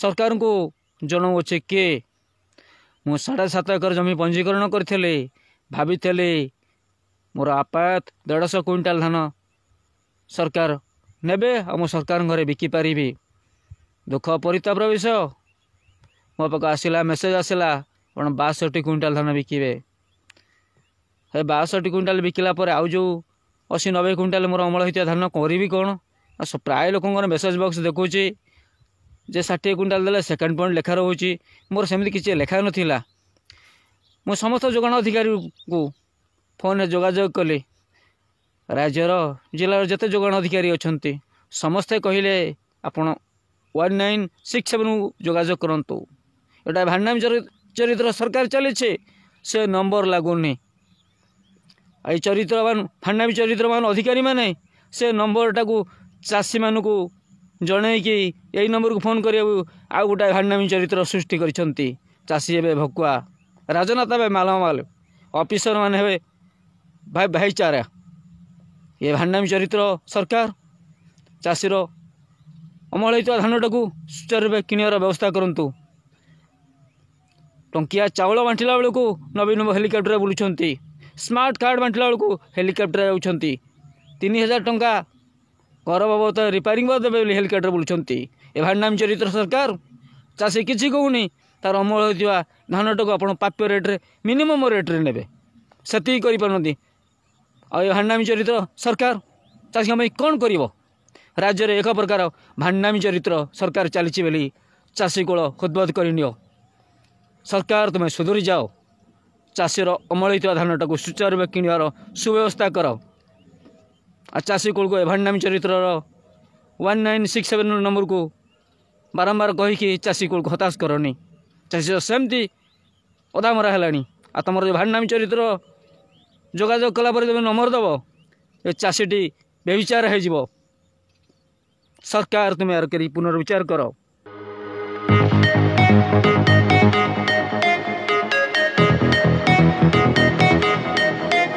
ସରକାରଙ୍କୁ ଜଣାଉଅଛି କି ମୁଁ ସାଢ଼େ ସାତ ଏକର ଜମି ପଞ୍ଜୀକରଣ କରିଥିଲି ଭାବିଥିଲି ମୋର ଆପାତ ଦେଢ଼ଶହ କୁଇଣ୍ଟାଲ ଧାନ ସରକାର ନେବେ ଆଉ ମୁଁ ସରକାରଙ୍କ ଘରେ ବିକିପାରିବି ଦୁଃଖ ପରିତାପର ବିଷୟ ମୋ ପାଖକୁ ଆସିଲା ମେସେଜ୍ ଆସିଲା ଆପଣ ବାଷଠି କୁଇଣ୍ଟାଲ ଧାନ ବିକିବେ ହେ ବାଷଠି କୁଇଣ୍ଟାଲ ବିକିଲା ପରେ ଆଉ ଯେଉଁ ଅଶୀ ନବେ କୁଇଣ୍ଟାଲ ମୋର ଅମଳ ହୋଇଥିବା ଧାନ କରିବି କ'ଣ ପ୍ରାୟ ଲୋକଙ୍କର ମେସେଜ୍ ବକ୍ସ ଦେଖୁଛି ଯେ ଷାଠିଏ କ୍ୱିଣ୍ଟାଲ ଦେଲେ ସେକେଣ୍ଡ ପଏଣ୍ଟ ଲେଖା ରହୁଛି ମୋର ସେମିତି କିଛି ଲେଖା ନଥିଲା ମୁଁ ସମସ୍ତ ଯୋଗାଣ ଅଧିକାରୀଙ୍କୁ ଫୋନରେ ଯୋଗାଯୋଗ କଲି ରାଜ୍ୟର ଜିଲ୍ଲାର ଯେତେ ଯୋଗାଣ ଅଧିକାରୀ ଅଛନ୍ତି ସମସ୍ତେ କହିଲେ ଆପଣ ୱାନ୍ ନାଇନ୍ ସିକ୍ସ ସେଭେନକୁ ଯୋଗାଯୋଗ କରନ୍ତୁ ଏଇଟା ଭାରନାମ ଚରିତ୍ର ସରକାର ଚାଲିଛି ସେ ନମ୍ବର ଲାଗୁନି ଏଇ ଚରିତ୍ରବାନ ଭାରନାମୀ ଚରିତ୍ରବାନ ଅଧିକାରୀମାନେ ସେ ନମ୍ବରଟାକୁ ଚାଷୀମାନଙ୍କୁ ଜଣେଇକି ଏଇ ନମ୍ବରକୁ ଫୋନ୍ କରିବାକୁ ଆଉ ଗୋଟାଏ ଘାଡ଼ନାମୀ ଚରିତ୍ର ସୃଷ୍ଟି କରିଛନ୍ତି ଚାଷୀ ହେବେ ଭକୁଆ ରାଜନେତା ହେବେ ମାଲମାଲ ଅଫିସରମାନେ ହେବେ ଭାଇ ଭାଇଚାରା ଏ ଘାଡ଼ନାମୀ ଚରିତ୍ର ସରକାର ଚାଷୀର ଅମଳ ହେଇଥିବା ଧାନଟାକୁ ସୁଚାରୁ ରୂପେ କିଣିବାର ବ୍ୟବସ୍ଥା କରନ୍ତୁ ଟଙ୍କିଆ ଚାଉଳ ବାଣ୍ଟିଲା ବେଳକୁ ନବୀନ ହେଲିକପ୍ଟରରେ ବୁଲୁଛନ୍ତି ସ୍ମାର୍ଟ କାର୍ଡ଼ ବାଣ୍ଟିଲା ବେଳକୁ ହେଲିକପ୍ଟରରେ ଯାଉଛନ୍ତି ତିନି ହଜାର ଟଙ୍କା ଘର ବାବଦ ରିପ୍ୟାରିଂ ବାବଦ ଦେବେ ବୋଲି ହେଲିକପ୍ଟର ବୁଲୁଛନ୍ତି ଏଭାର ନାମ ଚରିତ୍ର ସରକାର ଚାଷୀ କିଛି କହୁନି ତା'ର ଅମଳ ହୋଇଥିବା ଧାନଟାକୁ ଆପଣ ପାପ୍ୟ ରେଟ୍ରେ ମିନିମମ୍ ରେଟ୍ରେ ନେବେ ସେତିକି କରିପାରୁନାହାନ୍ତି ଆଉ ଏ ଭାଣ୍ଡନାମୀ ଚରିତ୍ର ସରକାର ଚାଷୀଙ୍କ ପାଇଁ କ'ଣ କରିବ ରାଜ୍ୟରେ ଏକ ପ୍ରକାର ଭାଣ୍ଡାମୀ ଚରିତ୍ର ସରକାର ଚାଲିଛି ବୋଲି ଚାଷୀ କୂଳ ଖୋଦବାଦ କରିନିଅ ସରକାର ତୁମେ ସୁଧୁରି ଯାଅ ଚାଷୀର ଅମଳ ହୋଇଥିବା ଧାନଟାକୁ ସୁଚାରୁ ରୂପେ କିଣିବାର ସୁବ୍ୟବସ୍ଥା କର आसी कूलको ए भान्डनामी चरित्र one nine six seven number को बारंबार बारम्बार कही चासी को हताश करनी चाषी सेमती अदामरा होला नि तुम म भान्नामी चरित्र जोजोग कला तुम नंबर दब ये चाषीटी बेविचार हो सरकार तुम यार पुनर्विचार गर